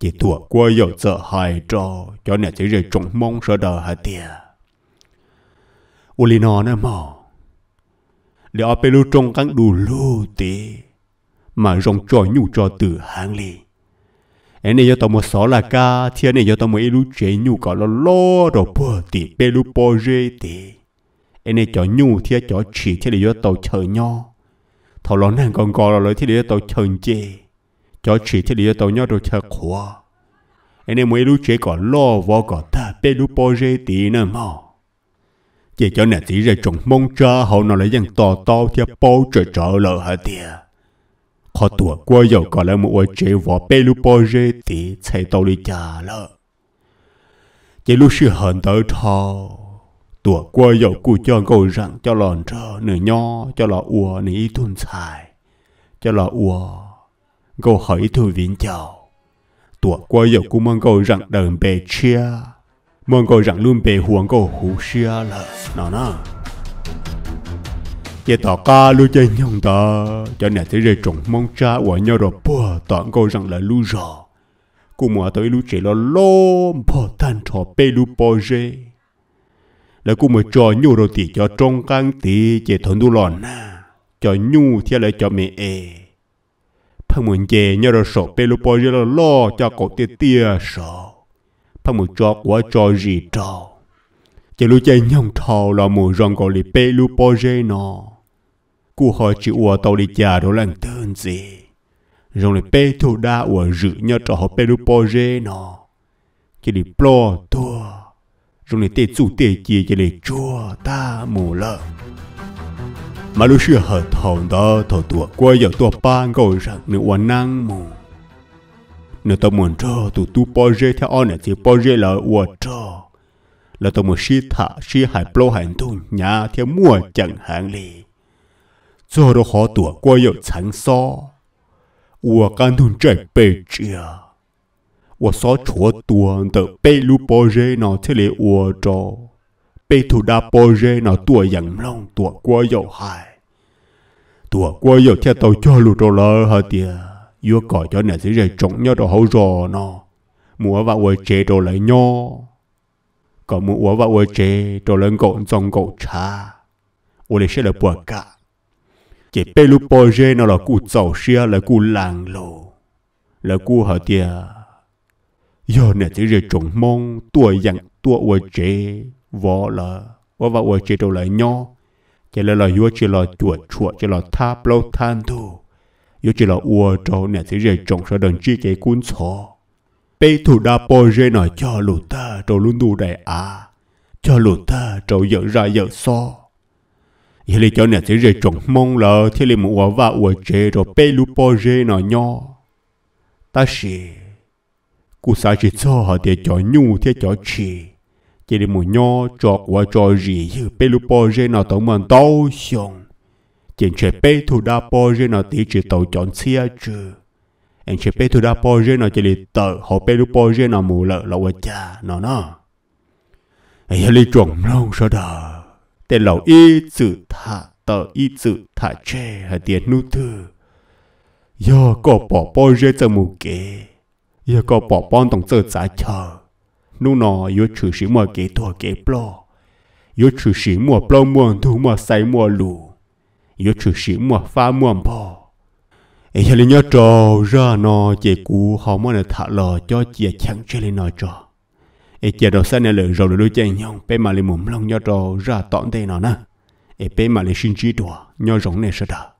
S1: Chỉ tùa qua dòng sợ hài trò cho nè chỉ rơi trọng mong sợ đờ hà tìa. Ủa lì nọ nè mò. Để ở bê lưu trong căng đủ lù tì. Mà rong trò nhu trò từ hàng lì anh ấy tao mua sáu là ca thì anh ấy tao mua ilu chế nhu có lo lo đồ bơ tì bê lu bơ rê tì anh ấy cho nhu thì cho chỉ thì để tao chờ nhau thầu lo nàng còn gọi là lời thì để tao chờ chê cho chỉ thì để tao nhau đồ chờ khóa anh ấy mua ilu chế có lo vô có ta bê lu bơ rê tì nữa mà chỉ cho nè tí ra trồng mong cha hậu nó lấy dàn to to thì bao trời trở lỡ hả tiệt khó tuổi qua dầu có là một chế vỏ bê lu bò rê tí chạy tàu đi trả lợ chế lúc sư hận tới thò tuổi qua dầu cụ cho cầu rằng cho lòn trở nửa nho cho lò ua nửa ý thun xài cho lò ua cầu hỏi thư viện chào tuổi qua dầu cũng mong cầu rằng đần bề chia mong cầu rằng luôn bề huống cầu hú xia lợ nó nó chế tỏ ca lưu chơi nhông ta cho nè thế rồi trồng mong cha của nhau rồi bùa toàn câu rằng là lưu rõ cụ mò tới lưu chỉ lo lô bỏ tan trò bê lưu bò dê là cụ mò trò nhu rồi thì cho trong căng tí chế thốn đu lòn na cho nhu thì lại cho mẹ e phong muốn chế nhau rồi sổ bê lưu bò dê lo lo cho cậu tia tia sổ phong muốn cho quá cho gì trò chế lưu chơi nhông thầu là mù rong cậu li bê lưu bò dê nó cô hỏi chị ủa tàu đi chả đó làng tên gì rồi lại bê thủ đa ủa rự nhớ cho họ bê đu bò rê nó chỉ đi bò tua rồi lại tê chủ tê chì chỉ đi chua ta mù lợ mà lúc xưa hở thầu đó thầu tua qua giờ tua ba ngồi rằng nữ ủa năng mù nếu tao muốn cho tụ tu bò rê theo ông này thì bò rê là ủa cho là tao muốn xí thả xí hải bò hải thun nhà theo mua chẳng hạn liền 做得好躲过有残骚。我感动这辈子啊！我所戳断的被路波热闹这里我着，被土大波热闹躲阳浪躲过有害，躲过有天到家路着了哈的，要搞着那些人重要的好热闹，莫把我接着来 nhau。còn muốn uống vào uống chế rồi lên gọn dòng gọn trà. Ôi sẽ là bùa cả chỉ bê lúc nó là cụ dầu xia là cụ làng lộ là cụ họ tìa giờ nè chỉ rơi trồng mong tuổi dặn tuổi ua chế võ là võ và ua chế đâu là nho chỉ là là ua chỉ là chuột chuột chỉ là tháp lâu than thu ua chỉ là ua trâu nè chỉ rơi trồng sợ đồng chi cái cuốn sổ bê thủ đa bò dê nó cho lụt ta trâu luôn đủ đại à cho lụt ta trâu dở ra dở so giờ lấy cho nè thì rơi trồng mông lờ thế lấy mua và uo chế rồi bê lu po rê nọ nho ta xì cú sa chỉ cho họ để cho nhu thế cho chỉ chỉ lấy mua nho cho qua cho gì như bê lu po rê nọ tổng mình tao xong chỉ chế bê thu đa po rê nọ tí chỉ tàu chọn xe chứ anh chế bê thu đa po rê nọ chỉ lấy tờ họ bê lu po rê nọ mua lợ là qua cha nọ nọ ấy lấy trồng lông sao đó tên lão y tử thả tờ y tử thả tre hả tiền nu thư giờ có bỏ bỏ rê cho mù kê, giờ có bỏ bỏ tổng chợ giá chờ nu nọ yo chữ sĩ mua kê thua kê plo yo chữ sĩ mua plo mua thu mua say mua lù yo chữ sĩ mua pha mua bò ấy là nhớ trò ra nó chỉ cú họ mới thả lò cho chị chẳng chơi lên nói trò e chờ đồ xa nè rồi đôi chân nhau bé mà lì mồm lông nhau trò ra tọn tê nó nè e bé mà lì sinh trí đùa nhau rộng này sợ đờ